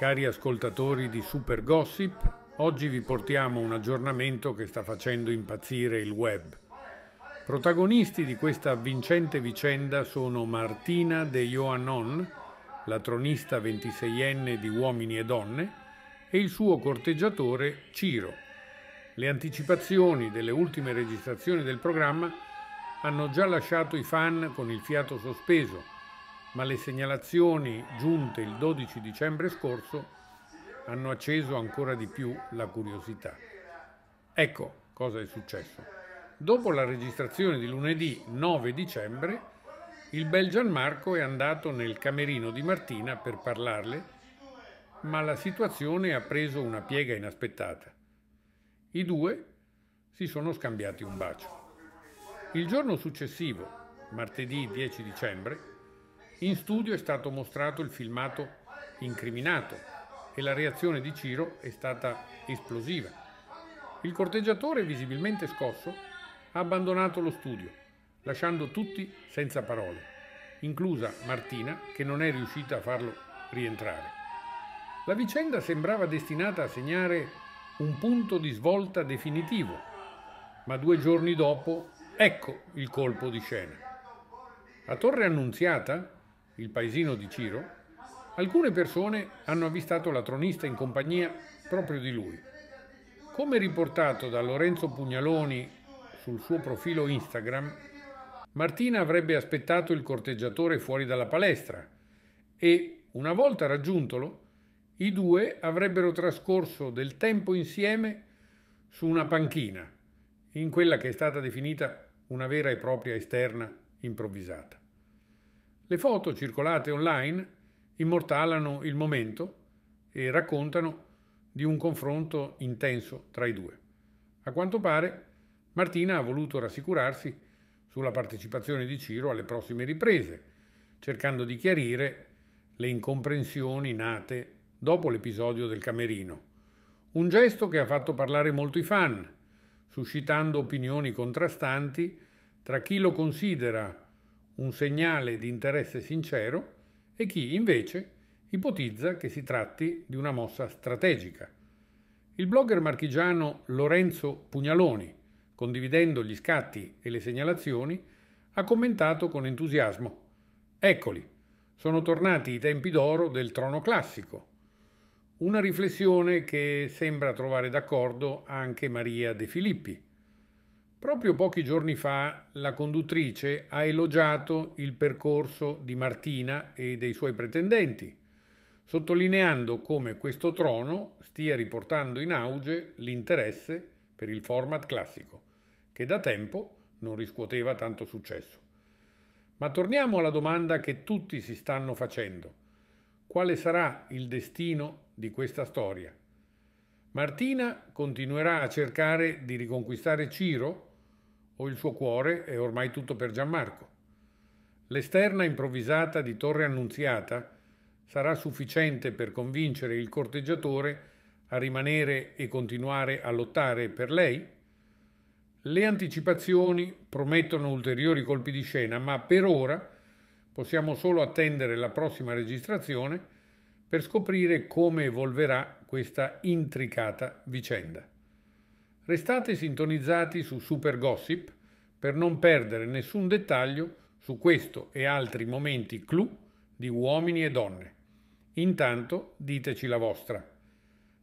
Cari ascoltatori di Super Gossip, oggi vi portiamo un aggiornamento che sta facendo impazzire il web. Protagonisti di questa avvincente vicenda sono Martina De Ioannon, la tronista 26enne di Uomini e Donne, e il suo corteggiatore Ciro. Le anticipazioni delle ultime registrazioni del programma hanno già lasciato i fan con il fiato sospeso ma le segnalazioni giunte il 12 dicembre scorso hanno acceso ancora di più la curiosità. Ecco cosa è successo. Dopo la registrazione di lunedì 9 dicembre, il bel Gianmarco è andato nel camerino di Martina per parlarle, ma la situazione ha preso una piega inaspettata. I due si sono scambiati un bacio. Il giorno successivo, martedì 10 dicembre, in studio è stato mostrato il filmato incriminato e la reazione di Ciro è stata esplosiva. Il corteggiatore, visibilmente scosso, ha abbandonato lo studio, lasciando tutti senza parole, inclusa Martina che non è riuscita a farlo rientrare. La vicenda sembrava destinata a segnare un punto di svolta definitivo, ma due giorni dopo ecco il colpo di scena. A Torre Annunziata, il paesino di Ciro, alcune persone hanno avvistato la tronista in compagnia proprio di lui. Come riportato da Lorenzo Pugnaloni sul suo profilo Instagram, Martina avrebbe aspettato il corteggiatore fuori dalla palestra e, una volta raggiuntolo, i due avrebbero trascorso del tempo insieme su una panchina, in quella che è stata definita una vera e propria esterna improvvisata. Le foto circolate online immortalano il momento e raccontano di un confronto intenso tra i due. A quanto pare, Martina ha voluto rassicurarsi sulla partecipazione di Ciro alle prossime riprese, cercando di chiarire le incomprensioni nate dopo l'episodio del Camerino. Un gesto che ha fatto parlare molto i fan, suscitando opinioni contrastanti tra chi lo considera un segnale di interesse sincero e chi invece ipotizza che si tratti di una mossa strategica. Il blogger marchigiano Lorenzo Pugnaloni, condividendo gli scatti e le segnalazioni, ha commentato con entusiasmo Eccoli, sono tornati i tempi d'oro del trono classico. Una riflessione che sembra trovare d'accordo anche Maria De Filippi Proprio pochi giorni fa la conduttrice ha elogiato il percorso di Martina e dei suoi pretendenti, sottolineando come questo trono stia riportando in auge l'interesse per il format classico, che da tempo non riscuoteva tanto successo. Ma torniamo alla domanda che tutti si stanno facendo. Quale sarà il destino di questa storia? Martina continuerà a cercare di riconquistare Ciro o il suo cuore è ormai tutto per Gianmarco. L'esterna improvvisata di Torre Annunziata sarà sufficiente per convincere il corteggiatore a rimanere e continuare a lottare per lei? Le anticipazioni promettono ulteriori colpi di scena, ma per ora possiamo solo attendere la prossima registrazione per scoprire come evolverà questa intricata vicenda. Restate sintonizzati su Super Gossip per non perdere nessun dettaglio su questo e altri momenti clou di uomini e donne. Intanto diteci la vostra.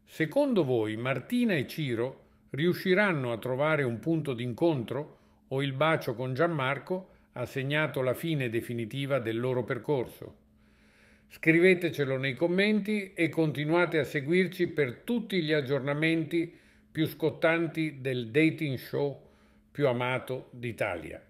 Secondo voi Martina e Ciro riusciranno a trovare un punto d'incontro o il bacio con Gianmarco ha segnato la fine definitiva del loro percorso? Scrivetecelo nei commenti e continuate a seguirci per tutti gli aggiornamenti più scottanti del dating show più amato d'Italia.